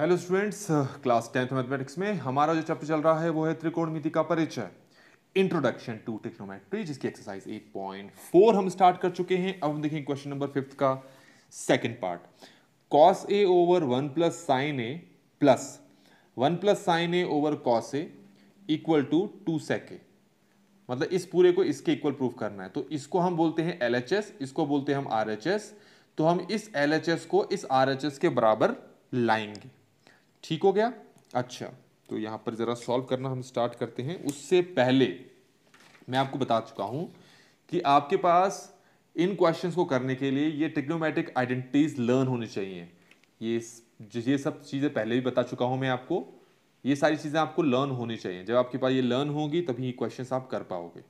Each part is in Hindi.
hello students class tenth mathematics में हमारा जो चैप्टर चल रहा है वो है त्रिकोणमिति का परिचय इंट्रोडक्शन टू टेक्नोमेट्री जिसकी एक्सरसाइज 8.4 हम स्टार्ट कर चुके हैं अब हम देखेंगे क्वेश्चन नंबर फिफ्थ का second part cos A over one plus sin A plus one plus sin A over cos A equal to two sec A मतलब इस पूरे को इसके इक्वल प्रूफ करना है तो इसको हम बोलते हैं एल इसको बोलते हैं हम आर तो हम इस एल को इस आर के बराबर लाएंगे ठीक हो गया अच्छा तो यहाँ पर ज़रा सॉल्व करना हम स्टार्ट करते हैं उससे पहले मैं आपको बता चुका हूँ कि आपके पास इन क्वेश्चंस को करने के लिए ये टेक्नोमेटिक आइडेंटिटीज लर्न होनी चाहिए ये ये सब चीज़ें पहले भी बता चुका हूँ मैं आपको ये सारी चीज़ें आपको लर्न होनी चाहिए जब आपके पास ये लर्न होगी तभी ये क्वेश्चन आप कर पाओगे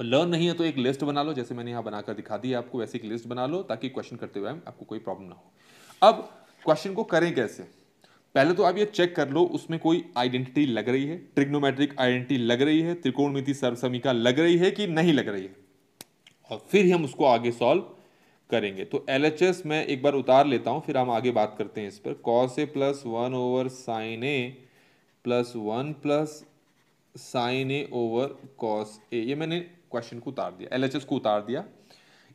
और लर्न नहीं है तो एक लिस्ट बना लो जैसे मैंने यहाँ बनाकर दिखा दी आपको वैसे एक लिस्ट बना लो ताकि क्वेश्चन करते हुए आपको कोई प्रॉब्लम ना हो अब क्वेश्चन को करें कैसे पहले तो आप ये चेक कर लो उसमें कोई आइडेंटिटी लग रही है ट्रिग्नोमेट्रिक आइडेंटिटी लग रही है त्रिकोणमिति सर्वसमिका लग रही है कि नहीं लग रही है और फिर ही हम उसको आगे सॉल्व करेंगे तो एल एच एस मैं एक बार उतार लेता हूँ फिर हम आगे बात करते हैं इस पर cos A plus one over sin A plus one plus sin A over cos A ये मैंने क्वेश्चन को उतार दिया एल एच एस को उतार दिया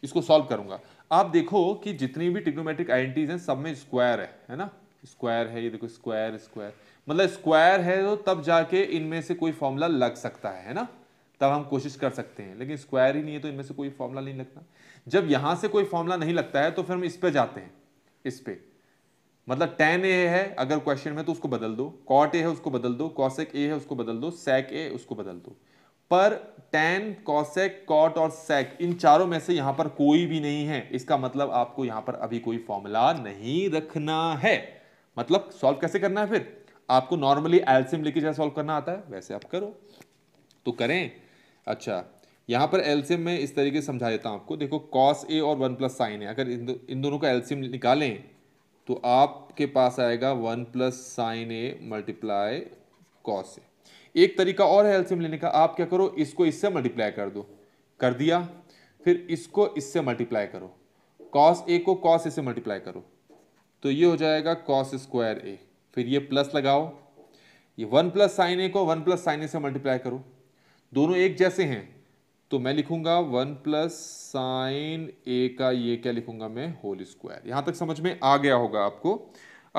इसको सॉल्व करूंगा आप देखो कि जितनी भी टिग्नोमेट्रिक आइडेंटिटीज हैं सब में स्क्वायर है है ना स्क्वायर है ये देखो स्क्वायर स्क्वायर मतलब स्क्वायर है तो तब जाके इनमें से कोई फॉर्मूला लग सकता है है ना तब हम कोशिश कर सकते हैं लेकिन स्क्वायर ही नहीं है तो इनमें से कोई फॉर्मूला नहीं लगता जब यहां से कोई फॉर्मूला नहीं लगता है तो फिर हम इस पे जाते हैं इस पे मतलब टेन ए है अगर क्वेश्चन में तो उसको बदल दो कॉट ए है उसको बदल दो कॉसेक ए है उसको बदल दो सेक ए उसको बदल दो पर टेन कॉसेक कॉट और सेक इन चारों में से यहाँ पर कोई भी नहीं है इसका मतलब आपको यहाँ पर अभी कोई फॉर्मूला नहीं रखना है मतलब सॉल्व कैसे करना है फिर आपको नॉर्मली एल्सियम लेके जैसे सॉल्व करना आता है वैसे आप करो तो करें अच्छा यहाँ पर एल्सियम में इस तरीके से समझा देता हूँ आपको देखो कॉस ए और वन प्लस साइन है अगर इन दो, इन दोनों का एल्सियम निकालें तो आपके पास आएगा one plus sin A multiply cos A एक तरीका और है एल्सियम लेने का आप क्या करो इसको इससे मल्टीप्लाई कर दो कर दिया फिर इसको इससे मल्टीप्लाई करो कॉस ए को कॉस ए से मल्टीप्लाई करो तो ये हो जाएगा कॉस स्क्वायर ए फिर ये प्लस लगाओ ये वन प्लस साइन ए को वन प्लस साइन ए से मल्टीप्लाई करो दोनों एक जैसे हैं तो मैं लिखूंगा वन प्लस साइन ए का ये क्या लिखूंगा मैं होल स्क्वायर यहां तक समझ में आ गया होगा आपको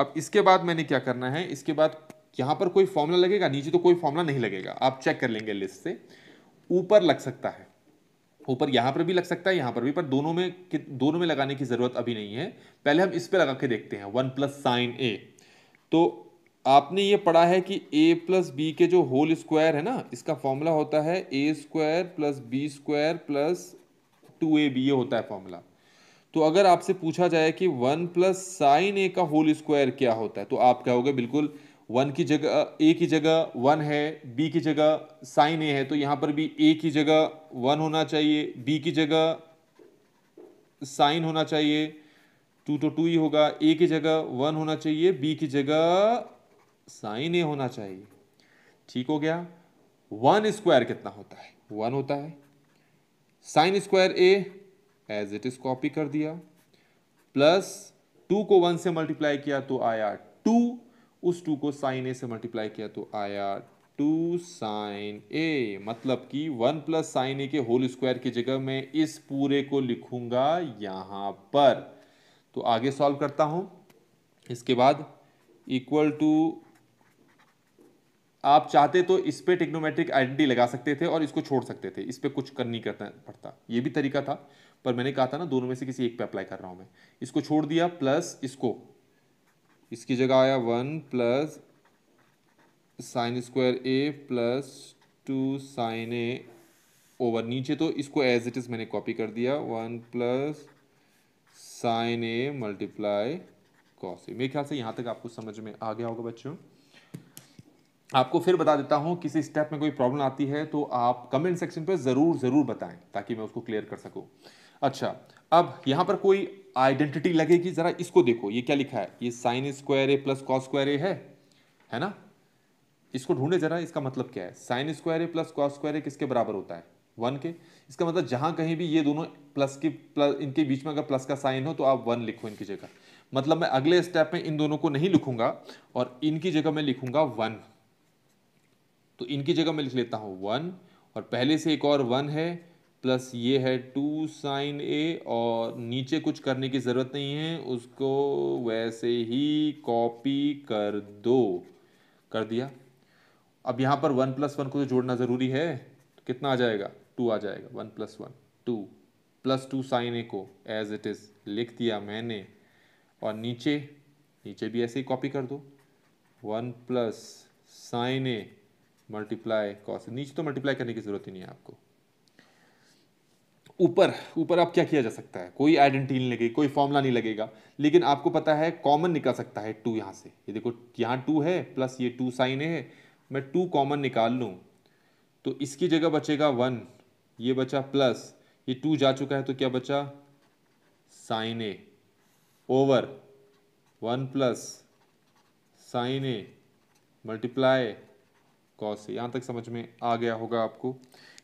अब इसके बाद मैंने क्या करना है इसके बाद यहां पर कोई फॉर्मूला लगेगा नीचे तो कोई फॉर्मूला नहीं लगेगा आप चेक कर लेंगे लिस्ट से ऊपर लग सकता है ऊपर यहाँ पर भी लग सकता है यहाँ पर भी पर दोनों में दोनों में लगाने की ज़रूरत अभी नहीं है पहले हम इस पर लगा के देखते हैं वन प्लस साइन ए तो आपने ये पढ़ा है कि ए प्लस बी के जो होल स्क्वायर है ना इसका फॉर्मूला होता है A square plus B square plus two A B ये होता है फॉर्मूला तो अगर आपसे पूछा जाए कि वन प्लस साइन ए का होल स्क्वायर क्या होता है तो आप कहोगे बिल्कुल वन की जगह ए की जगह वन है बी की जगह साइन ए है तो यहाँ पर भी ए की जगह वन होना चाहिए बी की जगह साइन होना चाहिए टू तो टू ही होगा ए की जगह वन होना चाहिए बी की जगह साइन ए होना चाहिए ठीक हो गया वन स्क्वायर कितना होता है वन होता है sin square A as it is copy कर दिया प्लस टू को वन से मल्टीप्लाई किया तो आया टू उस टू को साइन ए से मल्टीप्लाई किया तो आया टू साइन ए मतलब कि वन प्लस साइन ए के होल स्क्वायर की जगह मैं इस पूरे को लिखूंगा यहां पर तो आगे सॉल्व करता हूं इसके बाद इक्वल टू आप चाहते तो इस पर टेक्नोमेट्रिक आइडेंटिटी लगा सकते थे और इसको छोड़ सकते थे इस पर कुछ कर नहीं करना पड़ता ये भी तरीका था पर मैंने कहा था ना दोनों में से किसी एक पे अप्लाई कर रहा हूं मैं इसको छोड़ दिया प्लस इसको इसकी जगह आया one plus sin square A plus two sin A over नीचे तो इसको एज इट इज़ मैंने कॉपी कर दिया one plus sin A multiply cos A मेरे ख्याल से यहाँ तक आपको समझ में आ गया होगा बच्चों आपको फिर बता देता हूँ किसी स्टेप में कोई प्रॉब्लम आती है तो आप कमेंट सेक्शन पर ज़रूर ज़रूर बताएं ताकि मैं उसको क्लियर कर सकूँ अच्छा अब यहां पर कोई आइडेंटिटी लगेगी ज़रा इसको देखो ये क्या लिखा है ये sin square A plus cos square A है है ना इसको ढूंढे जरा इसका मतलब क्या है sin square A plus cos square A किसके बराबर होता है वन के इसका मतलब जहां कहीं भी ये दोनों प्लस के प्लस इनके बीच में अगर प्लस का साइन हो तो आप वन लिखो इनकी जगह मतलब मैं अगले स्टेप में इन दोनों को नहीं लिखूंगा और इनकी जगह मैं लिखूंगा वन तो इनकी जगह मैं लिख लेता हूं वन और पहले से एक और वन है प्लस ये है टू साइन ए और नीचे कुछ करने की ज़रूरत नहीं है उसको वैसे ही कॉपी कर दो कर दिया अब यहाँ पर वन प्लस वन को तो जोड़ना ज़रूरी है कितना आ जाएगा टू आ जाएगा one plus one two plus two sin A को एज इट इज़ लिख दिया मैंने और नीचे नीचे भी ऐसे ही कॉपी कर दो one plus sin A multiply cos नीचे तो मल्टीप्लाई करने की ज़रूरत ही नहीं है आपको ऊपर ऊपर आप क्या किया जा सकता है कोई आइडेंटिटी नहीं लगेगी कोई फॉर्मूला नहीं लगेगा लेकिन आपको पता है कॉमन निकल सकता है टू यहाँ से ये देखो यहाँ टू है प्लस ये टू साइन है मैं टू कॉमन निकाल लूँ तो इसकी जगह बचेगा वन ये बचा प्लस ये टू जा चुका है तो क्या बचा sin A over one plus sin A multiply cos यहाँ तक समझ में आ गया होगा आपको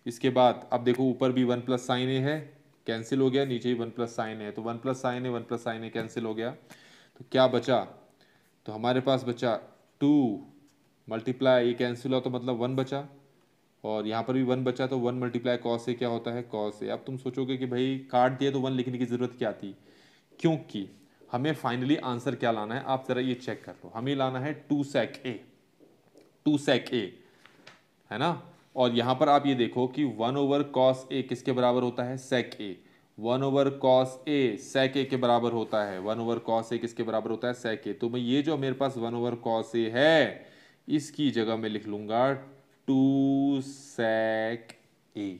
इसके बाद अब देखो ऊपर भी वन प्लस साइन ए है कैंसिल हो गया नीचे ही वन प्लस साइन है तो one plus sin A one plus sin A cancel हो गया तो क्या बचा तो हमारे पास बचा टू मल्टीप्लाई ये कैंसिल हो तो मतलब वन बचा और यहाँ पर भी वन बचा तो वन मल्टीप्लाई कॉस से क्या होता है कॉस से अब तुम सोचोगे कि भाई काट दिया तो वन लिखने की ज़रूरत क्या थी क्योंकि हमें फाइनली आंसर क्या लाना है आप ज़रा ये चेक कर लो हमें लाना है to sec A to sec ए है ना और यहाँ पर आप ये देखो कि वन ओवर कॉस ए किसके बराबर होता है sec A one over cos A sec A के बराबर होता है वन ओवर कॉस ए किसके बराबर होता है सेक ए तो मैं ये जो मेरे पास वन ओवर कॉस ए है इसकी जगह मैं लिख लूंगा टू सेक ए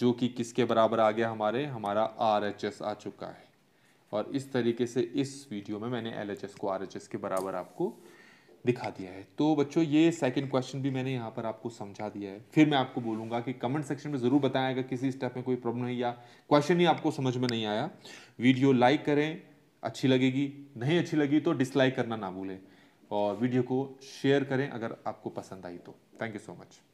जो कि किसके बराबर आ गया हमारे हमारा आर एच एस आ चुका है और इस तरीके से इस वीडियो में मैंने एल एच एस को आर एच एस के बराबर आपको दिखा दिया है तो बच्चों ये सेकंड क्वेश्चन भी मैंने यहाँ पर आपको समझा दिया है फिर मैं आपको बोलूँगा कि कमेंट सेक्शन में ज़रूर बताएगा किसी स्टेप में कोई प्रॉब्लम है या क्वेश्चन ही आपको समझ में नहीं आया वीडियो लाइक करें अच्छी लगेगी नहीं अच्छी लगी तो डिसलाइक करना ना भूलें और वीडियो को शेयर करें अगर आपको पसंद आई तो थैंक यू सो मच